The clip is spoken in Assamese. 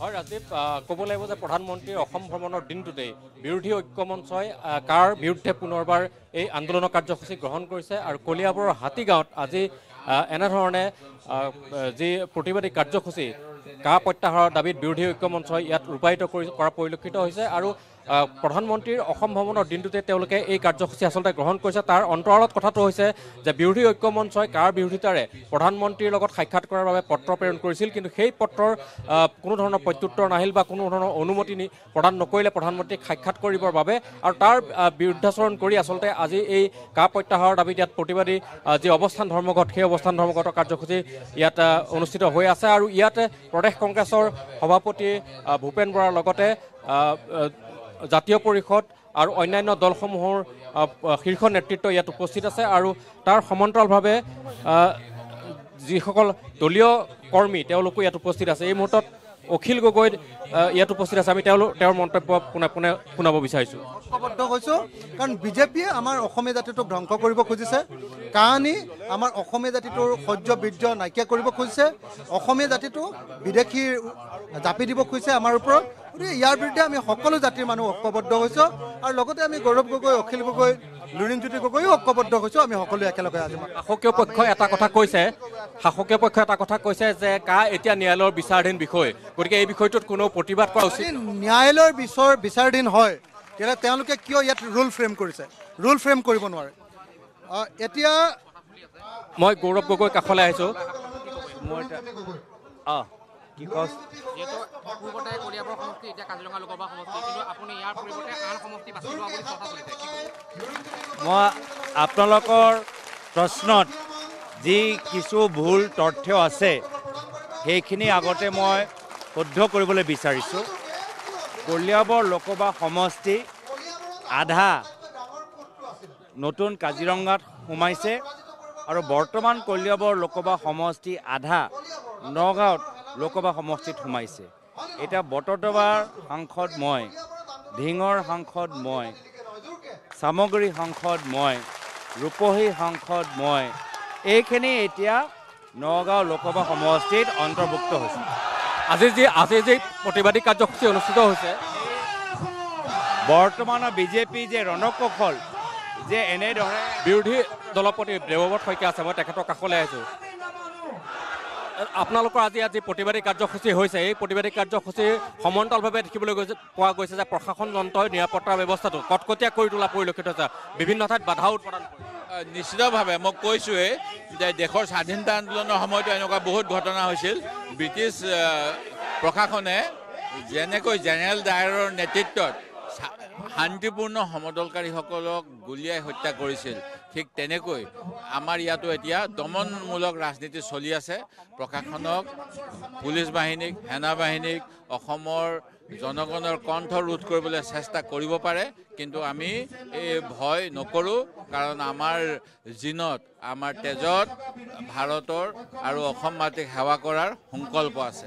হয় ৰাজীৱ ক'ব লাগিব যে প্ৰধানমন্ত্ৰীৰ অসম ভ্ৰমণৰ দিনটোতেই বিৰোধী ঐক্য মঞ্চই কাৰ বিৰুদ্ধে পুনৰবাৰ এই আন্দোলনৰ কাৰ্যসূচী গ্ৰহণ কৰিছে আৰু কলিয়াবৰৰ হাতীগাঁৱত আজি এনেধৰণে যি প্ৰতিবাদী কাৰ্যসূচী কা প্ৰত্যাহাৰৰ দাবীত বিৰোধী ঐক্য মঞ্চই ইয়াত ৰূপায়িত কৰি কৰা পৰিলক্ষিত হৈছে আৰু প্ৰধানমন্ত্ৰীৰ অসম ভ্ৰমণৰ দিনটোতে তেওঁলোকে এই কাৰ্যসূচী আচলতে গ্ৰহণ কৰিছে তাৰ অন্তৰালত কথাটো হৈছে যে বিৰোধী ঐক্য মঞ্চই কাৰ বিৰোধিতাৰে প্ৰধানমন্ত্ৰীৰ লগত সাক্ষাৎ কৰাৰ বাবে পত্ৰ প্ৰেৰণ কৰিছিল কিন্তু সেই পত্ৰৰ কোনো ধৰণৰ প্ৰত্যুত্তৰ নাহিল বা কোনো ধৰণৰ অনুমতি প্ৰদান নকৰিলে প্ৰধানমন্ত্ৰীক সাক্ষাৎ কৰিবৰ বাবে আৰু তাৰ বিৰুদ্ধাচৰণ কৰি আচলতে আজি এই কা প্ৰত্যাহাৰৰ দাবীত ইয়াত প্ৰতিবাদী যি অৱস্থান ধৰ্মঘট সেই অৱস্থান ধৰ্মঘটৰ কাৰ্যসূচী ইয়াত অনুষ্ঠিত হৈ আছে আৰু ইয়াতে প্ৰদেশ কংগ্ৰেছৰ সভাপতি ভূপেন বৰাৰ লগতে জাতীয় পৰিষদ আৰু অন্যান্য দলসমূহৰ শীৰ্ষ নেতৃত্ব ইয়াত উপস্থিত আছে আৰু তাৰ সমান্তৰালভাৱে যিসকল দলীয় কৰ্মী তেওঁলোকো ইয়াত উপস্থিত আছে এই মুহূৰ্তত অখিল গগৈ ইয়াত উপস্থিত আছে আমি তেওঁ তেওঁৰ মন্তব্য পোনে পোনে শুনাব বিচাৰিছোঁ ঐক্যবদ্ধ হৈছোঁ কাৰণ বিজেপিয়ে আমাৰ অসমীয়া জাতিটোক ধ্বংস কৰিব খুজিছে কাহানি আমাৰ অসমীয়া জাতিটোৰ সহ্য বীৰ্য নাইকিয়া কৰিব খুজিছে অসমীয়া জাতিটো বিদেশীৰ জাপি দিব খুজিছে আমাৰ ওপৰত গতিকে ইয়াৰ বিৰুদ্ধে আমি সকলো জাতিৰ মানুহ ঐক্যবদ্ধ হৈছোঁ আৰু লগতে আমি গৌৰৱ গগৈ অখিল গগৈ লুৰিণজ্যোতি গগৈও ঐক্যবদ্ধ হৈছোঁ আমি সকলোৱে একেলগে আজি শাসকীয় পক্ষই এটা কথা কৈছে শাসকীয় পক্ষ এটা কথা কৈছে যে কা এতিয়া ন্যায়ালয়ৰ বিচাৰাধীন বিষয় গতিকে এই বিষয়টোত কোনো প্ৰতিবাদ কৰা উচিত ন্যায়ালয়ৰ বিচৰ বিচাৰাধীন হয় তেতিয়াহ'লে তেওঁলোকে কিয় ইয়াত ৰুল ফ্ৰেম কৰিছে ৰুল ফ্ৰেম কৰিব নোৱাৰে এতিয়া মই গৌৰৱ গগৈ কাষলৈ আহিছোঁ মই আপোনালোকৰ প্ৰশ্নত যি কিছু ভুল তথ্য আছে সেইখিনি আগতে মই শুদ্ধ কৰিবলৈ বিচাৰিছোঁ কলিয়াবৰ লোকসভা সমষ্টি আধা নতুন কাজিৰঙাত সোমাইছে আৰু বৰ্তমান কলিয়াবৰ লোকসভা সমষ্টি আধা নগাঁৱত লোকসভা সমষ্টিত সোমাইছে এতিয়া বটদবাৰ সাংসদ মই ঢিঙৰ সাংসদ মই চামগুৰি সাংসদ মই ৰূপহী সাংসদ মই এইখিনি এতিয়া নগাঁও লোকসভা সমষ্টিত অন্তৰ্ভুক্ত হৈছে আজি যি আজি যি প্ৰতিবাদী কাৰ্যসূচী অনুষ্ঠিত হৈছে বৰ্তমানৰ বিজেপি যে ৰণকৌশল যে এনেদৰে বিৰোধী দলপতি দেৱব্ৰত শইকীয়া আছে মই তেখেতৰ কাষলৈ আহিছোঁ আপোনালোকৰ আজি আজি প্ৰতিবাদী কাৰ্যসূচী হৈছে এই প্ৰতিবাদী কাৰ্যসূচী সমান্তৰালভাৱে দেখিবলৈ গৈছে পোৱা গৈছে যে প্ৰশাসন যন্ত্ৰ নিৰাপত্তাৰ ব্যৱস্থাটো কটকটীয়া কৰি তোলা পৰিলক্ষিত হৈছে বিভিন্ন ঠাইত বাধা উৎপাদন নিশ্চিতভাৱে মই কৈছোঁৱেই যে দেশৰ স্বাধীনতা আন্দোলনৰ সময়তো এনেকুৱা বহুত ঘটনা হৈছিল ব্ৰিটিছ প্ৰশাসনে যেনেকৈ জেনেৰেল ডায়াৰৰ নেতৃত্বত শান্তিপূৰ্ণ সমদলকাৰীসকলক গুলীয়াই হত্যা কৰিছিল ঠিক তেনেকৈ আমাৰ ইয়াতো এতিয়া দমনমূলক ৰাজনীতি চলি আছে প্ৰশাসনক পুলিচ বাহিনীক সেনা বাহিনীক অসমৰ জনগণৰ কণ্ঠ ৰোধ কৰিবলৈ চেষ্টা কৰিব পাৰে কিন্তু আমি এই ভয় নকৰোঁ কাৰণ আমাৰ জিনত আমাৰ তেজত ভাৰতৰ আৰু অসম মাটিক সেৱা কৰাৰ সংকল্প আছে